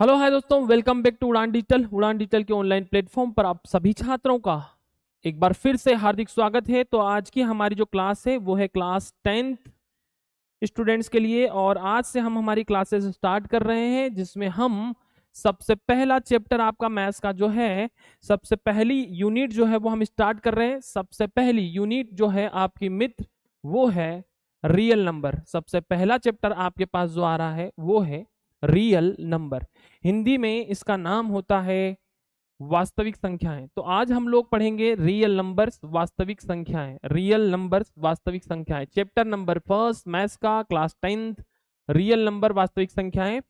hello hi दोस्तों welcome back to Udaan digital Udaan digital के online platform पर आप सभी छात्रों का एक बार फिर से हार्दिक स्वागत है तो आज की हमारी जो क्लास है वो है क्लास टेंथ स्टूडेंट्स के लिए और आज से हम हमारी क्लासेस स्टार्ट कर रहे हैं जिसमें हम सबसे पहला चैप्टर आपका मैथ्स का जो है सबसे पहली यूनिट जो है वो हम स्टार्ट कर रहे हैं सबसे पहली यूनिट जो है आपकी मित्र वो है रियल नंबर सबसे पहला चैप्टर आपके पास जो आ रहा है वो है रियल नंबर हिंदी में इसका नाम होता है वास्तविक संख्याएं तो आज हम लोग पढ़ेंगे रियल नंबर्स वास्तविक संख्याएं रियल नंबर्स वास्तविक संख्याएं चैप्टर नंबर फर्स्ट मैथ्स का क्लास टेंथ रियल नंबर वास्तविक संख्याएं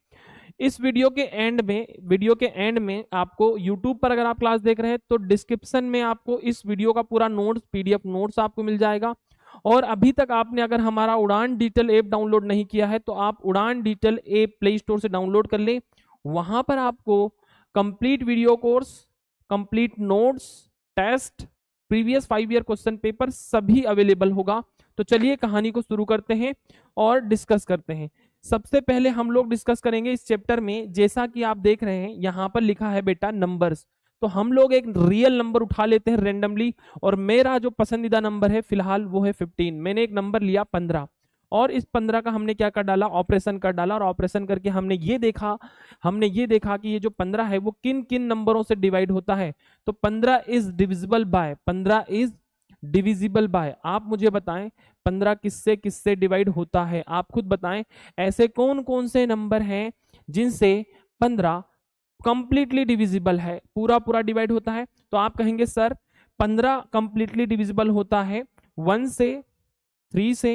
इस वीडियो के एंड में वीडियो के एंड में आपको यूट्यूब पर अगर आप क्लास देख रहे हैं तो डिस्क्रिप्शन में आपको इस वीडियो का पूरा नोट्स पीडीएफ नोट्स आपको मिल जाएगा और अभी तक आपने अगर हमारा उड़ान डिजिटल ऐप डाउनलोड नहीं किया है तो आप Udaan digital app Play Store से डाउनलोड कर लें वहां पर आपको complete video course complete notes test previous five year question paper सभी अवेलेबल होगा तो चलिए कहानी को शुरू करते हैं और डिस्कस करते हैं सबसे पहले हम लोग डिस्कस करेंगे इस चैप्टर में जैसा कि आप देख रहे हैं यहाँ पर लिखा है बेटा नंबर्स तो हम लोग एक रियल नंबर उठा लेते हैं रेंडमली और मेरा जो पसंदीदा नंबर है फिलहाल वो है फिफ्टीन मैंने एक नंबर लिया पंद्रह और इस पंद्रह का हमने क्या कर डाला ऑपरेशन कर डाला और ऑपरेशन करके हमने ये देखा हमने ये देखा कि ये जो पंद्रह है वो किन किन नंबरों से डिवाइड होता है तो पंद्रह इज डिविजिबल बाय पंद्रह इज डिविजिबल बाय आप मुझे बताएं पंद्रह किससे किससे डिवाइड होता है आप खुद बताएं ऐसे कौन कौन से नंबर हैं जिनसे पंद्रह कंप्लीटली डिविजिबल है पूरा पूरा डिवाइड होता है तो आप कहेंगे सर पंद्रह कंप्लीटली डिविजिबल होता है वन से थ्री से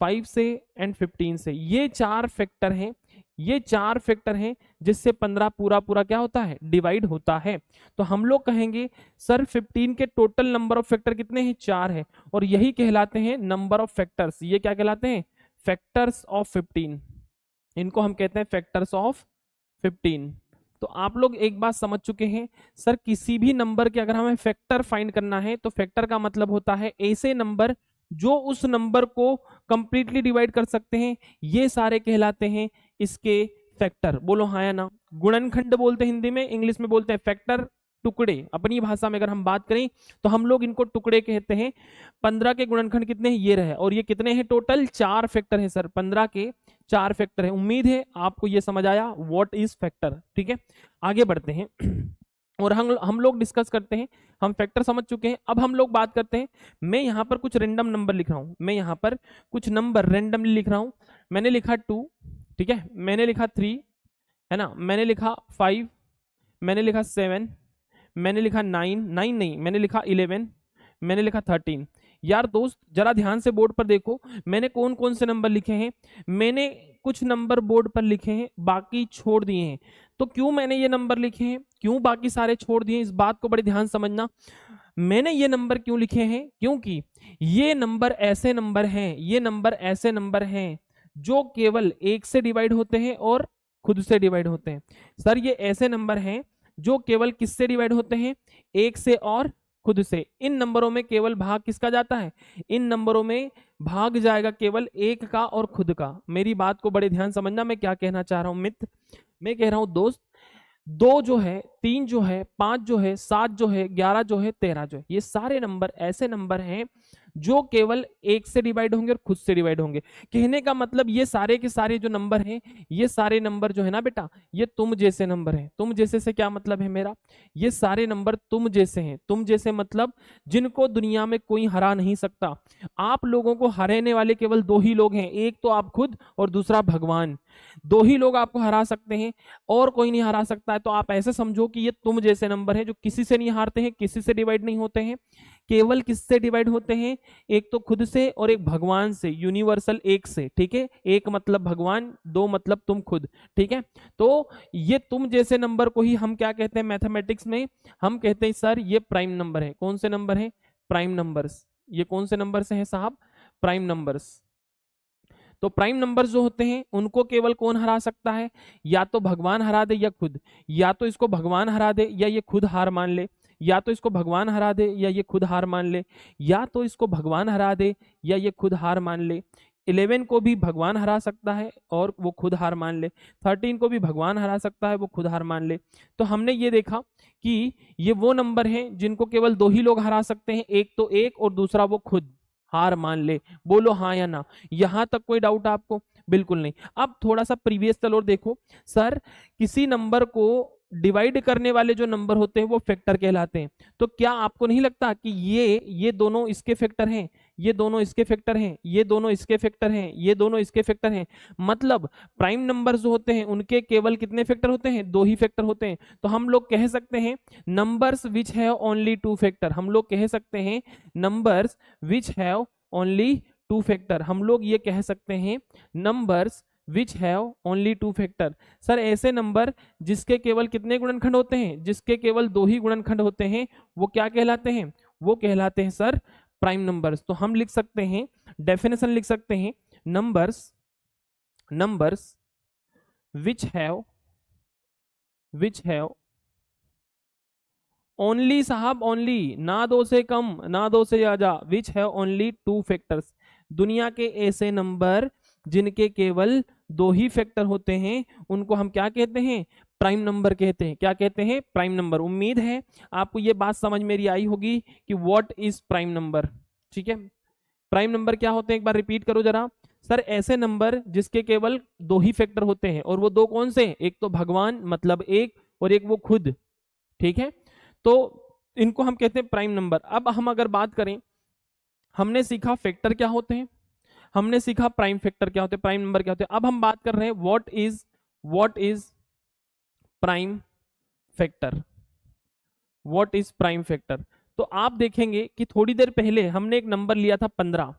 फाइव से एंड फिफ्टीन से ये चार फैक्टर हैं ये चार फैक्टर हैं जिससे पंद्रह पूरा पूरा क्या होता है डिवाइड होता है तो हम लोग कहेंगे सर फिफ्टीन के टोटल नंबर ऑफ फैक्टर कितने हैं चार है और यही कहलाते हैं नंबर ऑफ फैक्टर्स ये क्या कहलाते हैं फैक्टर्स ऑफ फिफ्टीन इनको हम कहते हैं फैक्टर्स ऑफ फिफ्टीन तो आप लोग एक बात समझ चुके हैं सर किसी भी नंबर के अगर हमें फैक्टर फाइंड करना है तो फैक्टर का मतलब होता है ऐसे नंबर जो उस नंबर को कंप्लीटली डिवाइड कर सकते हैं ये सारे कहलाते हैं इसके फैक्टर बोलो हाँ या ना गुणनखंड बोलते हैं हिंदी में इंग्लिश में बोलते हैं फैक्टर टुकड़े अपनी भाषा में अगर हम बात करें तो हम लोग इनको टुकड़े कहते हैं पंद्रह के गुणनखंड कितने हैं ये रहे और ये कितने हैं टोटल चार फैक्टर हैं सर पंद्रह के चार फैक्टर हैं उम्मीद है आपको ये समझ आया व्हाट इज फैक्टर ठीक है आगे बढ़ते हैं और हम हम लोग डिस्कस करते हैं हम फैक्टर समझ चुके हैं अब हम लोग बात करते हैं मैं यहाँ पर कुछ रेंडम नंबर लिख रहा हूँ मैं यहाँ पर कुछ नंबर रेंडमली लिख रहा हूँ मैंने लिखा टू ठीक है मैंने लिखा थ्री है ना मैंने लिखा फाइव मैंने लिखा सेवन मैंने लिखा नाइन नाइन नहीं मैंने लिखा इलेवन मैंने लिखा थर्टीन यार दोस्त जरा ध्यान से बोर्ड पर देखो मैंने कौन कौन से नंबर लिखे हैं मैंने कुछ नंबर बोर्ड पर लिखे हैं बाकी छोड़ दिए हैं तो क्यों मैंने ये नंबर लिखे हैं क्यों बाकी सारे छोड़ दिए इस बात को बड़े ध्यान समझना मैंने ये नंबर क्यों लिखे हैं क्योंकि ये नंबर ऐसे नंबर हैं ये नंबर ऐसे नंबर हैं जो केवल एक से डिवाइड होते हैं और खुद से डिवाइड होते हैं सर ये ऐसे नंबर हैं जो केवल किससे डिवाइड होते हैं एक से और खुद से इन नंबरों में केवल भाग किसका जाता है इन नंबरों में भाग जाएगा केवल एक का और खुद का मेरी बात को बड़े ध्यान समझना मैं क्या कहना चाह रहा हूं मित्र मैं कह रहा हूं दोस्त दो जो है तीन जो है पांच जो है सात जो है ग्यारह जो है तेरह जो है ये सारे नंबर ऐसे नंबर हैं जो केवल एक से डिवाइड होंगे और खुद से डिवाइड होंगे कहने का मतलब ये सारे के सारे जो नंबर हैं ये सारे नंबर जो है ना बेटा ये तुम जैसे नंबर हैं तुम जैसे से क्या मतलब है मेरा ये सारे नंबर तुम जैसे हैं तुम जैसे मतलब जिनको दुनिया में कोई हरा नहीं सकता आप लोगों को हराने वाले केवल दो ही लोग हैं एक तो आप खुद और दूसरा भगवान दो ही लोग आपको हरा सकते हैं और कोई नहीं हरा सकता है तो आप ऐसे समझो क्योंकि ये तुम जैसे नंबर है जो किसी से नहीं हारते हैं किसी से डिवाइड नहीं होते हैं केवल किससे डिवाइड होते हैं एक तो खुद से और एक भगवान से यूनिवर्सल एक से ठीक है एक मतलब भगवान दो मतलब तुम खुद ठीक है तो ये तुम जैसे नंबर को ही हम क्या कहते हैं मैथमेटिक्स में हम कहते हैं सर ये प्राइम नंबर है कौन से नंबर है प्राइम नंबर्स ये कौन से नंबर से है साहब प्राइम नंबर्स तो प्राइम नंबर जो होते हैं उनको केवल कौन हरा सकता है या तो भगवान हरा दे या खुद या तो इसको भगवान हरा दे या ये खुद हार मान ले या तो इसको भगवान हरा दे या ये खुद हार मान ले या तो इसको भगवान हरा दे या ये खुद हार मान ले इलेवन को भी भगवान हरा सकता है और वो खुद हार मान ले थर्टीन को भी भगवान हरा सकता है वो खुद हार मान ले तो हमने ये देखा कि ये वो नंबर हैं जिनको केवल दो ही लोग हरा सकते हैं एक तो एक और दूसरा वो खुद हार मान ले बोलो हाँ या ना यहां तक कोई डाउट आपको बिल्कुल नहीं अब थोड़ा सा प्रीवियस और देखो सर किसी नंबर को डिवाइड करने वाले जो नंबर होते हैं वो फैक्टर कहलाते हैं तो क्या आपको नहीं लगता कि ये ये दोनों इसके फैक्टर हैं ये दोनों इसके फैक्टर हैं ये दोनों इसके फैक्टर हैं ये दोनों इसके फैक्टर हैं मतलब प्राइम नंबर जो होते हैं उनके केवल कितने फैक्टर होते हैं दो ही फैक्टर होते हैं तो हम लोग कह सकते हैं numbers which have only two factor हम लोग कह सकते हैं numbers which have only two factor हम लोग ये कह सकते हैं numbers which have only two factor sir ऐसे नंबर जिसके केवल कितने गुणनखंड होते हैं जिसके केवल दो ही गुणनखंड होते हैं वो क्या कहलाते हैं वो कहलाते हैं सर प्राइम नंबर्स तो हम लिख सकते हैं डेफिनेशन लिख सकते हैं numbers numbers which have which have only साहब ओनली ना दो से कम ना दो से ज्यादा which have only two factors दुनिया के ऐसे नंबर जिनके केवल दो ही फैक्टर होते हैं उनको हम क्या कहते हैं प्राइम नंबर कहते हैं क्या कहते हैं प्राइम नंबर उम्मीद है आपको ये बात समझ मेरी आई होगी कि वॉट इज प्राइम नंबर ठीक है प्राइम नंबर क्या होते हैं एक बार रिपीट करो जरा सर ऐसे नंबर जिसके केवल दो ही फैक्टर होते हैं और वो दो कौन से एक तो भगवान मतलब एक और एक वो खुद ठीक है तो इनको हम कहते हैं प्राइम नंबर अब हम अगर बात करें हमने सीखा फैक्टर क्या होते हैं हमने सीखा प्राइम फैक्टर क्या होते हैं प्राइम नंबर क्या होते हैं अब हम बात कर रहे हैं what is what is prime factor what is prime factor तो आप देखेंगे कि थोड़ी देर पहले हमने एक नंबर लिया था पंद्रह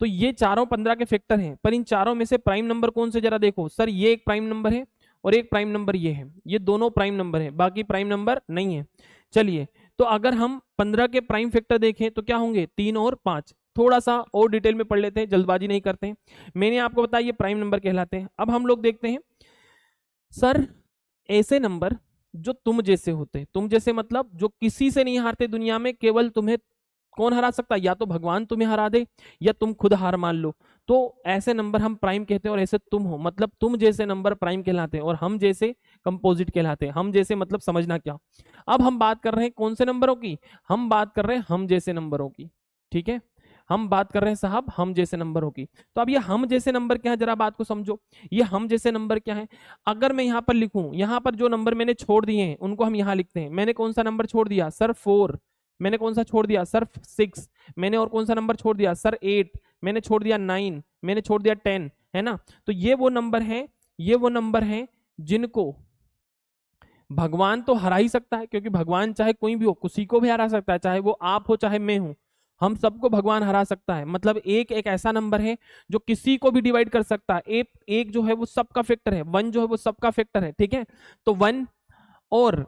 तो ये चारों पंद्रह के फैक्टर हैं पर इन चारों में से प्राइम नंबर कौन से जरा देखो सर ये एक प्राइम नंबर है और एक प्राइम नंबर ये है ये दोनों प्राइम नंबर है बाकी प्राइम नंबर नहीं है चलिए तो अगर हम पंद्रह के प्राइम फैक्टर देखें तो क्या होंगे तीन और पांच थोड़ा सा और डिटेल में पढ़ लेते हैं जल्दबाजी नहीं करते हैं मैंने आपको बताया ये प्राइम नंबर कहलाते हैं अब हम लोग देखते हैं सर ऐसे नंबर जो तुम जैसे होते हैं तुम जैसे मतलब जो किसी से नहीं हारते दुनिया में केवल तुम्हें कौन हरा सकता या तो भगवान तुम्हें हरा दे या तुम खुद हार मान लो तो ऐसे नंबर हम प्राइम कहते हैं और ऐसे तुम हो मतलब तुम जैसे नंबर प्राइम कहलाते हैं और हम जैसे कंपोजिट कहलाते हैं हम जैसे मतलब समझना क्या अब हम बात कर रहे हैं कौन से नंबरों की हम बात कर रहे हैं हम जैसे नंबरों की ठीक है हम बात कर रहे हैं साहब हम जैसे नंबरों की तो अब ये हम जैसे नंबर क्या है जरा बात को समझो ये हम जैसे नंबर क्या है अगर मैं यहाँ पर लिखूं यहाँ पर जो नंबर मैंने छोड़ दिए हैं उनको हम यहाँ लिखते हैं मैंने कौन सा नंबर छोड़ दिया सर फोर मैंने कौन सा छोड़ दिया सर सिक्स मैंने और कौन सा नंबर छोड़ दिया सर एट मैंने छोड़ दिया नाइन मैंने छोड़ दिया टेन है ना तो ये वो नंबर है ये वो नंबर है जिनको भगवान तो हरा ही सकता है क्योंकि भगवान चाहे कोई भी हो किसी को भी हरा सकता है चाहे वो आप हो चाहे मैं हूं हम सबको भगवान हरा सकता है मतलब एक एक ऐसा नंबर है जो किसी को भी डिवाइड कर सकता है एक एक जो है वो सबका फैक्टर है वन जो है वो सबका फैक्टर है ठीक है तो वन और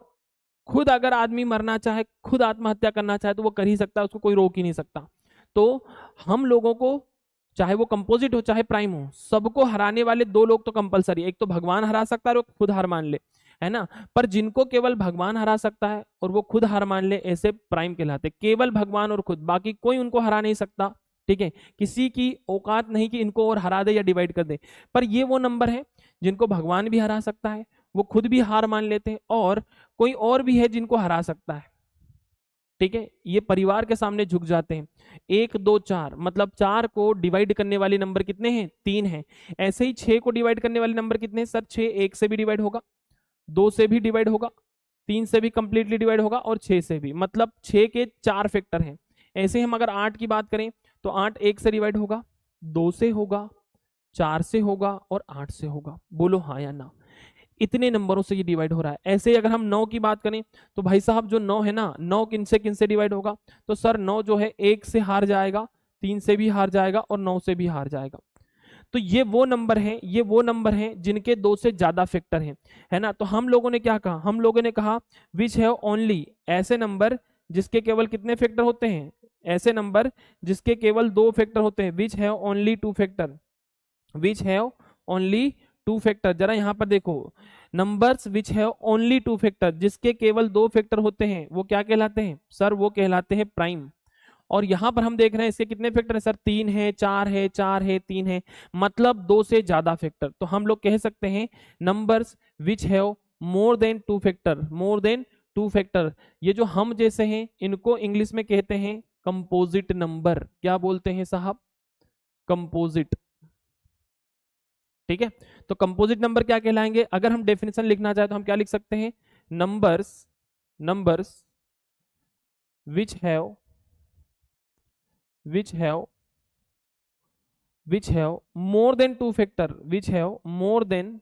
खुद अगर आदमी मरना चाहे खुद आत्महत्या करना चाहे तो वो कर ही सकता है उसको कोई रोक ही नहीं सकता तो हम लोगों को चाहे वो कंपोजिट हो चाहे प्राइम हो सबको हराने वाले दो लोग तो कंपलसरी एक तो भगवान हरा सकता है और खुद हार मान ले है ना पर जिनको केवल भगवान हरा सकता है और वो खुद हार मान ले ऐसे प्राइम कहलाते केवल भगवान और खुद बाकी कोई उनको हरा नहीं सकता ठीक है किसी की औकात नहीं कि इनको और हरा दे या डिवाइड कर दे पर ये वो नंबर है जिनको भगवान भी हरा सकता है वो खुद भी हार मान लेते हैं और कोई और भी है जिनको हरा सकता है ठीक है ये परिवार के सामने झुक जाते हैं एक दो चार मतलब चार को डिवाइड करने वाले नंबर कितने हैं तीन हैं ऐसे ही छह को डिवाइड करने वाले नंबर कितने हैं सर छह एक से भी डिवाइड होगा दो से भी डिवाइड होगा तीन से भी कंप्लीटली डिवाइड होगा और छह से भी मतलब छह के चार फैक्टर हैं ऐसे हम अगर आठ की बात करें तो आठ एक से डिवाइड होगा दो से होगा चार से होगा और आठ से होगा बोलो हाँ या ना इतने नंबरों से ये डिवाइड हो रहा है ऐसे ही अगर हम नौ की बात करें तो भाई साहब जो नौ है ना नौ किन से किन से डिवाइड होगा तो सर नौ जो है एक से हार जाएगा तीन से भी हार जाएगा और नौ से भी हार जाएगा तो ये वो नंबर हैं ये वो नंबर हैं जिनके दो से ज़्यादा फैक्टर हैं है ना तो हम लोगों ने क्या कहा हम लोगों ने कहा विच हैव ओनली ऐसे नंबर जिसके केवल कितने फैक्टर होते हैं ऐसे नंबर जिसके केवल दो फैक्टर होते हैं which have only two factor which have only two factor जरा यहाँ पर देखो numbers which have only two factor जिसके केवल दो फैक्टर होते हैं वो क्या कहलाते हैं सर वो कहलाते हैं प्राइम और यहां पर हम देख रहे हैं इसके कितने फैक्टर हैं सर तीन है चार है चार है तीन है मतलब दो से ज्यादा फैक्टर तो हम लोग कह सकते हैं numbers which have more than two factor more than two factor ये जो हम जैसे हैं इनको इंग्लिश में कहते हैं कंपोजिट नंबर क्या बोलते हैं साहब कंपोजिट ठीक है तो कंपोजिट नंबर क्या कहलाएंगे अगर हम डेफिनेशन लिखना चाहे तो हम क्या लिख सकते हैं numbers numbers which have which have which have more than two factor which have more than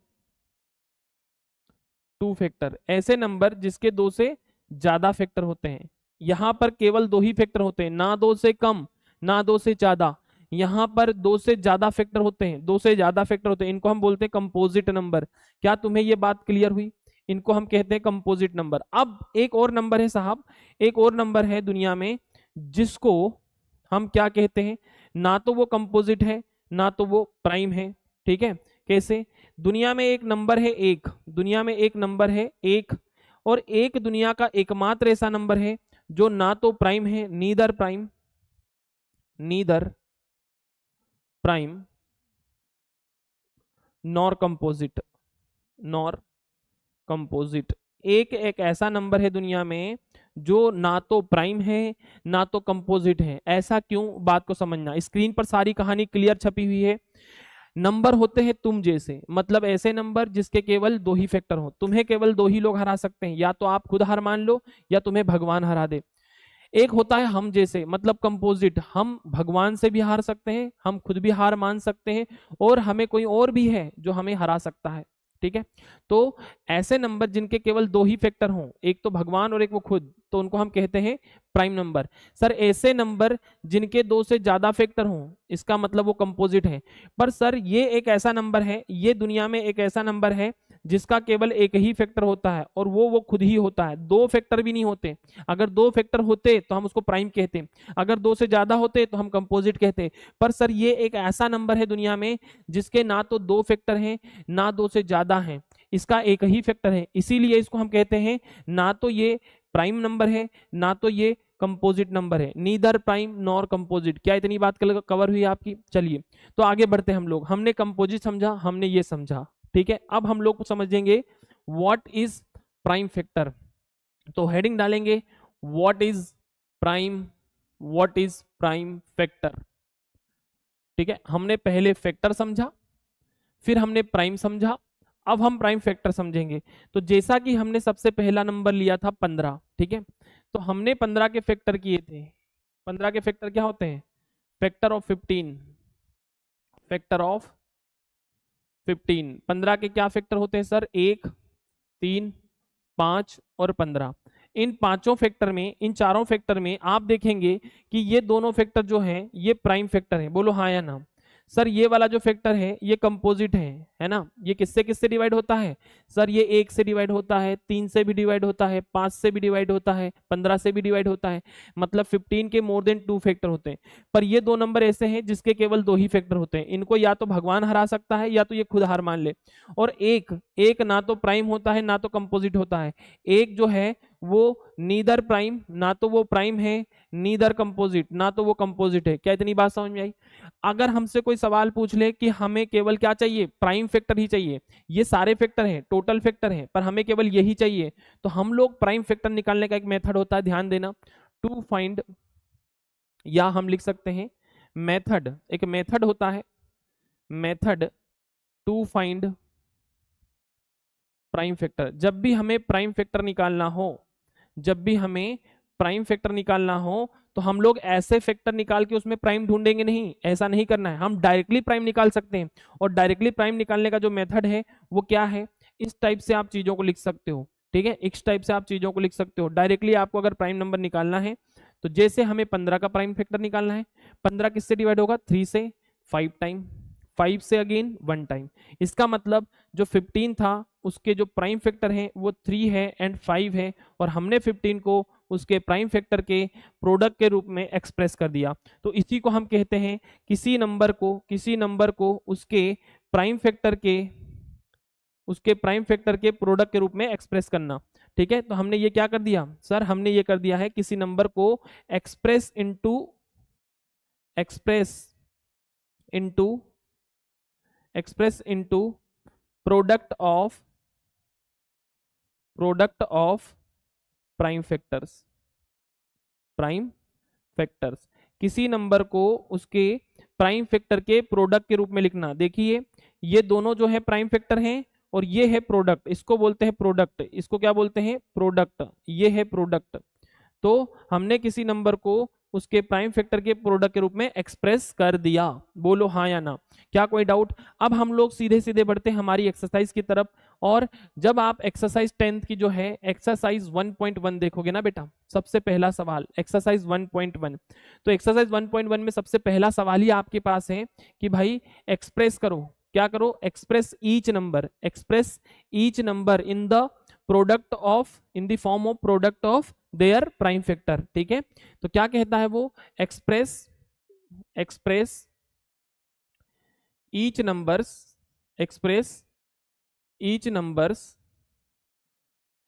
two factor ऐसे नंबर जिसके दो से ज्यादा फैक्टर होते हैं यहां पर केवल दो ही फैक्टर होते हैं ना दो से कम ना दो से ज्यादा यहां पर दो से ज्यादा फैक्टर होते हैं दो से ज्यादा फैक्टर होते हैं इनको हम बोलते हैं कंपोजिट नंबर क्या तुम्हें यह बात क्लियर हुई इनको हम कहते हैं कंपोजिट नंबर अब एक और नंबर है साहब एक और नंबर है दुनिया में जिसको हम क्या कहते हैं ना तो वो कंपोजिट है ना तो वो प्राइम है ठीक है कैसे दुनिया में एक नंबर है एक दुनिया में एक नंबर है एक और एक दुनिया का एकमात्र ऐसा नंबर है जो ना तो प्राइम है neither prime neither prime nor composite nor composite एक एक ऐसा नंबर है दुनिया में जो ना तो प्राइम है ना तो कंपोजिट है ऐसा क्यों बात को समझना स्क्रीन पर सारी कहानी क्लियर छपी हुई है नंबर होते हैं तुम जैसे मतलब ऐसे नंबर जिसके केवल दो ही फैक्टर हो तुम्हें केवल दो ही लोग हरा सकते हैं या तो आप खुद हार मान लो या तुम्हें भगवान हरा दे एक होता है हम जैसे मतलब कंपोजिट हम भगवान से भी हार सकते हैं हम खुद भी हार मान सकते हैं और हमें कोई और भी है जो हमें हरा सकता है ठीक है तो ऐसे नंबर जिनके केवल दो ही फैक्टर हों एक तो भगवान और एक वो खुद तो उनको हम कहते हैं प्राइम नंबर सर ऐसे नंबर जिनके दो से ज़्यादा फैक्टर हों इसका मतलब वो कंपोजिट है पर सर ये एक ऐसा नंबर है ये दुनिया में एक ऐसा नंबर है जिसका केवल एक ही फैक्टर होता है और वो वो खुद ही होता है दो फैक्टर भी नहीं होते अगर दो फैक्टर होते तो हम उसको प्राइम कहते अगर दो से ज़्यादा होते तो हम कंपोजिट कहते पर सर ये एक ऐसा नंबर है दुनिया में जिसके ना तो दो फैक्टर हैं ना दो से ज़्यादा हैं इसका एक ही फैक्टर है इसीलिए इसको हम कहते हैं ना तो ये प्राइम नंबर है ना तो ये कंपोजिट नंबर है नीदर प्राइम नॉर कंपोजिट क्या इतनी बात कवर हुई आपकी चलिए तो आगे बढ़ते हम लोग हमने कंपोजिट समझा हमने ये समझा ठीक है अब हम लोग समझेंगे वॉट इज प्राइम फैक्टर तो हेडिंग डालेंगे what is prime what is prime factor ठीक है हमने पहले फैक्टर समझा फिर हमने प्राइम समझा अब हम प्राइम फैक्टर समझेंगे तो जैसा कि हमने सबसे पहला नंबर लिया था पंद्रह ठीक है तो हमने पंद्रह के फैक्टर किए थे पंद्रह के फैक्टर क्या होते हैं factor of fifteen factor of fifteen पंद्रह के क्या फैक्टर होते हैं सर एक तीन पाँच और पंद्रह इन पांचों फैक्टर में इन चारों फैक्टर में आप देखेंगे कि ये दोनों फैक्टर जो हैं ये प्राइम फैक्टर हैं बोलो हाँ या ना सर ये वाला जो फैक्टर है ये कंपोजिट है है ना ये किससे किससे डिवाइड होता है सर ये एक से डिवाइड होता है तीन से भी डिवाइड होता है पाँच से भी डिवाइड होता है पंद्रह से भी डिवाइड होता है मतलब फिफ्टीन के मोर देन टू फैक्टर होते हैं पर ये दो नंबर ऐसे हैं जिसके केवल दो ही फैक्टर होते हैं इनको या तो भगवान हरा सकता है या तो ये खुद हार मान ले और एक एक ना तो प्राइम होता है ना तो कंपोजिट होता है एक जो है वो नीदर प्राइम ना तो वो प्राइम है नीदर कंपोजिट ना तो वो कंपोजिट है क्या इतनी बात समझ में आई अगर हमसे कोई सवाल पूछ ले कि हमें केवल क्या चाहिए प्राइम फैक्टर ही चाहिए ये सारे फैक्टर हैं टोटल फैक्टर हैं पर हमें केवल यही चाहिए तो हम लोग प्राइम फैक्टर निकालने का एक मेथड होता है ध्यान देना टू फाइंड या हम लिख सकते हैं मेथड एक मेथड होता है method to find prime factor जब भी हमें प्राइम फैक्टर निकालना हो जब भी हमें प्राइम फैक्टर निकालना हो तो हम लोग ऐसे फैक्टर निकाल के उसमें प्राइम ढूंढेंगे नहीं ऐसा नहीं करना है हम डायरेक्टली प्राइम निकाल सकते हैं और डायरेक्टली प्राइम निकालने का जो मेथड है वो क्या है इस टाइप से आप चीज़ों को लिख सकते हो ठीक है इस टाइप से आप चीज़ों को लिख सकते हो डायरेक्टली आपको अगर प्राइम नंबर निकालना है तो जैसे हमें पंद्रह का प्राइम फैक्टर निकालना है पंद्रह किससे डिवाइड होगा थ्री से फाइव टाइम फाइव से अगेन वन टाइम इसका मतलब जो फिफ्टीन था उसके जो प्राइम फैक्टर हैं वो थ्री है एंड फाइव है और हमने फिफ्टीन को उसके प्राइम फैक्टर के प्रोडक्ट के रूप में एक्सप्रेस कर दिया तो इसी को हम कहते हैं किसी नंबर को किसी नंबर को उसके प्राइम फैक्टर के उसके प्राइम फैक्टर के प्रोडक्ट के रूप में एक्सप्रेस करना ठीक है तो हमने ये क्या कर दिया सर हमने ये कर दिया है किसी नंबर को express into express into express into product of product of prime factors prime factors किसी नंबर को उसके प्राइम फैक्टर के प्रोडक्ट के रूप में लिखना देखिए ये दोनों जो है प्राइम फैक्टर हैं और ये है प्रोडक्ट इसको बोलते हैं प्रोडक्ट इसको क्या बोलते हैं प्रोडक्ट ये है प्रोडक्ट तो हमने किसी नंबर को उसके प्राइम फैक्टर के प्रोडक्ट के रूप में एक्सप्रेस कर दिया बोलो हाँ या ना क्या कोई डाउट अब हम लोग सीधे सीधे बढ़ते हमारी एक्सरसाइज की तरफ और जब आप एक्सरसाइज टेंथ की जो है एक्सरसाइज 1.1 देखोगे ना बेटा सबसे पहला सवाल एक्सरसाइज 1.1 तो एक्सरसाइज 1.1 में सबसे पहला सवाल ही आपके पास है कि भाई एक्सप्रेस करो क्या करो express each number express each number in the product of in the form of product of their prime factor ठीक है तो क्या कहता है वो express express each numbers express each numbers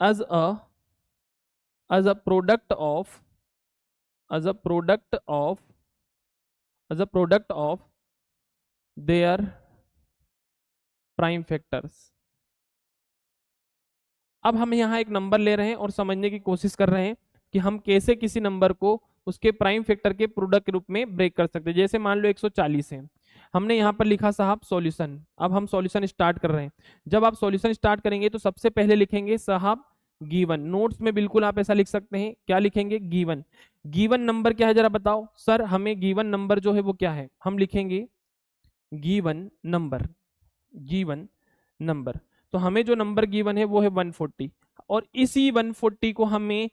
as a as a product of as a product of as a product of their prime factors अब हम यहाँ एक नंबर ले रहे हैं और समझने की कोशिश कर रहे हैं कि हम कैसे किसी नंबर को उसके प्राइम फैक्टर के प्रोडक्ट के रूप में ब्रेक कर सकते हैं जैसे मान लो 140 है हमने यहाँ पर लिखा साहब सॉल्यूशन अब हम सॉल्यूशन स्टार्ट कर रहे हैं जब आप सॉल्यूशन स्टार्ट करेंगे तो सबसे पहले लिखेंगे साहब गीवन नोट्स में बिल्कुल आप ऐसा लिख सकते हैं क्या लिखेंगे गीवन गीवन नंबर क्या है जरा बताओ सर हमें गीवन नंबर जो है वो क्या है हम लिखेंगे गीवन नंबर गीवन नंबर तो हमें जो नंबर गिवन है वो है 140 और इसी 140 को हमें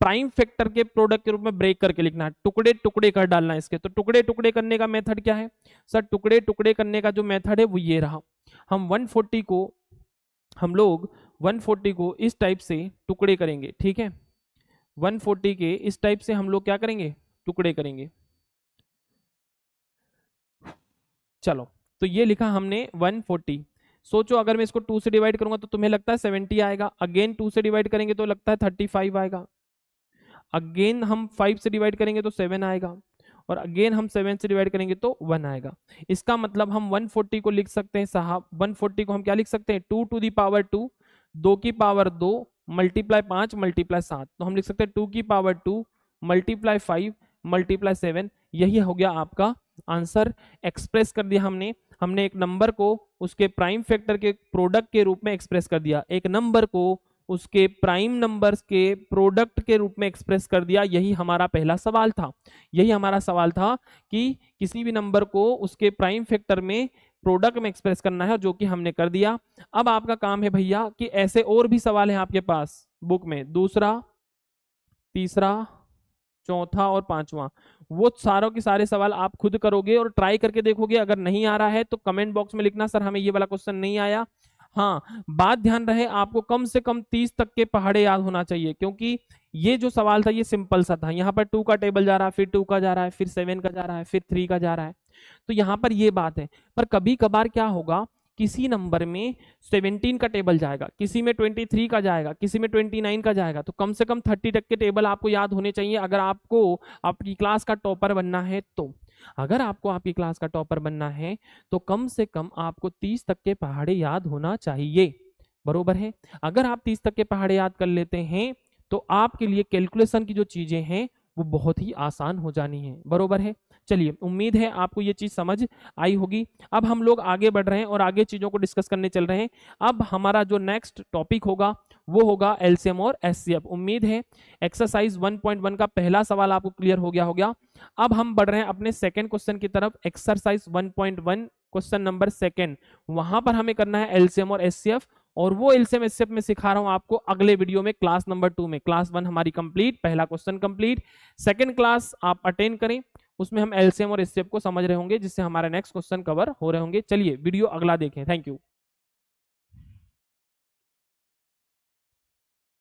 प्राइम फैक्टर के प्रोडक्ट के रूप में ब्रेक करके लिखना है टुकड़े टुकड़े कर डालना है इसके तो टुकड़े टुकड़े करने का मेथड क्या है सर टुकड़े टुकड़े करने का जो मेथड है वो ये रहा हम 140 को हम लोग 140 को इस टाइप से टुकड़े करेंगे ठीक है 140 के इस टाइप से हम लोग क्या करेंगे टुकड़े करेंगे चलो तो ये लिखा हमने फोर्टी सोचो अगर मैं इसको टू से डिवाइड करूंगा तो तुम्हें लगता है सेवेंटी आएगा अगेन टू से डिवाइड करेंगे तो लगता है थर्टी फाइव आएगा अगेन हम फाइव से डिवाइड करेंगे तो सेवन आएगा और अगेन हम सेवन से डिवाइड करेंगे तो वन आएगा इसका मतलब हम वन फोर्टी को लिख सकते हैं साहब वन फोर्टी को हम क्या लिख सकते हैं two two the power two दो की पावर दो मल्टीप्लाई पांच मल्टीप्लाई सात तो हम लिख सकते हैं टू की power two multiply five multiply seven यही हो गया आपका आंसर एक्सप्रेस कर दिया हमने हमने एक नंबर को उसके प्राइम फैक्टर के प्रोडक्ट के रूप में एक्सप्रेस कर दिया एक नंबर को उसके प्राइम नंबर्स के प्रोडक्ट के रूप में एक्सप्रेस कर दिया यही हमारा पहला सवाल था यही हमारा सवाल था कि किसी भी नंबर को उसके प्राइम फैक्टर में प्रोडक्ट में एक्सप्रेस करना है जो कि हमने कर दिया अब आपका काम है भैया कि ऐसे और भी सवाल हैं आपके पास बुक में दूसरा तीसरा चौथा और पांचवा वो सारों के सारे सवाल आप खुद करोगे और ट्राई करके देखोगे अगर नहीं आ रहा है तो कमेंट बॉक्स में लिखना सर हमें ये वाला क्वेश्चन नहीं आया हाँ बात ध्यान रहे आपको कम से कम तीस तक के पहाड़े याद होना चाहिए क्योंकि ये जो सवाल था ये सिंपल सा था यहाँ पर टू का टेबल जा रहा है फिर टू का जा रहा है फिर सेवन का जा रहा है फिर थ्री का जा रहा है तो यहाँ पर ये बात है पर कभी कभार क्या होगा किसी नंबर में सेवनटीन का टेबल जाएगा किसी में ट्वेंटी थ्री का जाएगा किसी में ट्वेंटी नाइन का जाएगा तो कम से कम थर्टी तक के टेबल आपको याद होने चाहिए अगर आपको आपकी क्लास का टॉपर बनना है तो अगर आपको आपकी क्लास का टॉपर बनना है तो कम से कम आपको तीस तक के पहाड़े याद होना चाहिए बरोबर है अगर आप तीस तक के पहाड़े याद कर लेते हैं तो आपके लिए कैलकुलेशन की जो चीज़ें हैं वो बहुत ही आसान हो जानी है बरोबर है चलिए उम्मीद है आपको ये चीज़ समझ आई होगी अब हम लोग आगे बढ़ रहे हैं और आगे चीज़ों को डिस्कस करने चल रहे हैं अब हमारा जो नेक्स्ट टॉपिक होगा वो होगा एलसीएम और एस उम्मीद है एक्सरसाइज 1.1 का पहला सवाल आपको क्लियर हो गया होगा अब हम बढ़ रहे हैं अपने सेकेंड क्वेश्चन की तरफ exercise one question number second वहां पर हमें करना है एलसीएम और एस और वो एलसीएम एससीएफ में सिखा रहा हूँ आपको अगले वीडियो में क्लास नंबर टू में क्लास वन हमारी कंप्लीट पहला क्वेश्चन कंप्लीट सेकेंड क्लास आप अटेंड करें उसमें हम एल्सियम और एससीएफ को समझ रहे होंगे जिससे हमारे नेक्स्ट क्वेश्चन कवर हो रहे होंगे चलिए वीडियो अगला देखें थैंक यू